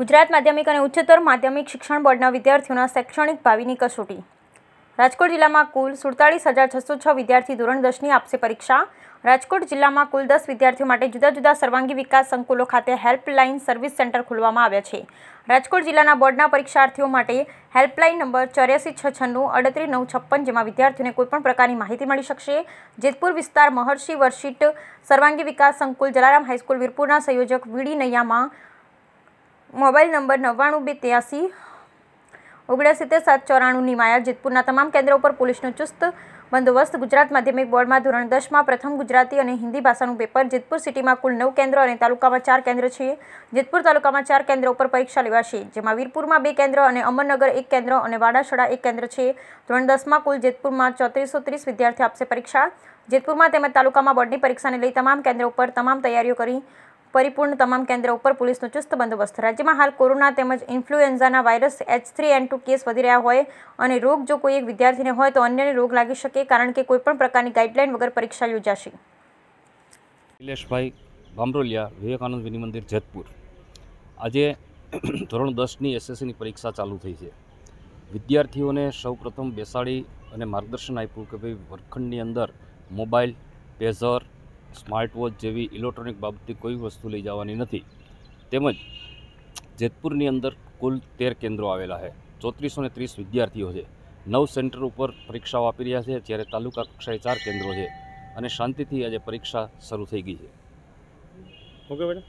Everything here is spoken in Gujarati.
ગુજરાત માધ્યમિક અને ઉચ્ચતર માધ્યમિક શિક્ષણ બોર્ડના વિદ્યાર્થીઓના શૈક્ષણિક ભાવિની કસોટી રાજકોટ જિલ્લામાં કુલ સુડતાલીસ હજાર છસો છ વિદ્યાર્થી ધોરણ દસની આપશે પરીક્ષા રાજકોટ જિલ્લામાં કુલ દસ વિદ્યાર્થીઓ માટે જુદા જુદા સર્વાંગી વિકાસ સંકુલો ખાતે હેલ્પલાઇન સર્વિસ સેન્ટર ખોલવામાં આવ્યા છે રાજકોટ જિલ્લાના બોર્ડના પરીક્ષાર્થીઓ માટે હેલ્પલાઇન નંબર ચોર્યાસી છ છન્નું અડત્રીસ નવ છપ્પન જેમાં વિદ્યાર્થીઓને કોઈપણ પ્રકારની માહિતી મળી શકશે જેતપુર વિસ્તાર મહર્ષિ વર્ષિટ સર્વાંગી વિકાસ સંકુલ જલારામ હાઈસ્કૂલ વીરપુરના સંયોજક વીડી નૈયામાં મોબાઈલ નંબર નવ્વાણું બે ત્યાસી ઓગણસિત્તેર સાત ચોરાણુંની માયા જેતપુરના તમામ કેન્દ્રો ઉપર પોલીસનો ચુસ્ત બંદોબસ્ત ગુજરાત માધ્યમિક બોર્ડમાં ધોરણ દસમાં પ્રથમ ગુજરાતી અને હિન્દી ભાષાનું પેપર જેતપુર સિટીમાં કુલ નવ કેન્દ્રો અને તાલુકામાં ચાર કેન્દ્ર છે જેતપુર તાલુકામાં ચાર કેન્દ્રો ઉપર પરીક્ષા લેવાશે જેમાં વીરપુરમાં બે કેન્દ્ર અને અમરનગર એક કેન્દ્ર અને વાડાશડા એક કેન્દ્ર છે ધોરણ દસમાં કુલ જેતપુરમાં ચોત્રીસો ત્રીસ વિદ્યાર્થીઓ આપશે પરીક્ષા જેતપુરમાં તેમજ તાલુકામાં બોર્ડની પરીક્ષાને લઈ તમામ કેન્દ્રો પર તમામ તૈયારીઓ કરી પરિપૂર્ણ તમામ કેન્દ્ર ઉપર પોલીસનો ચુસ્ત બંદોબસ્ત રાજ્યમાં હાલ કોરોના તેમજ ઇન્ફ્લુએન્ઝાના virus H three N two case વધી રહ્યા હોય અને રોગ જો કોઈ એક વિદ્યાર્થીને હોય તો અન્યને રોગ લાગી શકે કારણ કે કોઈપણ પ્રકારની ગાઈડલાઇન વગર પરીક્ષા યોજાશે નિલેશભાઈ ભાંભરોલિયા વિવેકાનંદ વિની મંદિર જેતપુર આજે ધોરણ દસની એસએસસીની પરીક્ષા ચાલુ થઈ છે વિદ્યાર્થીઓને સૌપ્રથમ બેસાડી અને માર્ગદર્શન આપ્યું કે ભાઈ વર્ગખંડની અંદર મોબાઈલ પેઝર સ્માર્ટ વોચ જેવી ઇલેક્ટ્રોનિક બાબતથી કોઈ વસ્તુ લઈ જવાની નથી તેમજ જેતપુરની અંદર કુલ તેર કેન્દ્રો આવેલા છે ચોત્રીસો ને ત્રીસ વિદ્યાર્થીઓ છે નવ સેન્ટર ઉપર પરીક્ષાઓ આપી રહ્યા છે જ્યારે તાલુકા કક્ષાએ ચાર કેન્દ્રો છે અને શાંતિથી આજે પરીક્ષા શરૂ થઈ ગઈ છે ઓકે મેડમ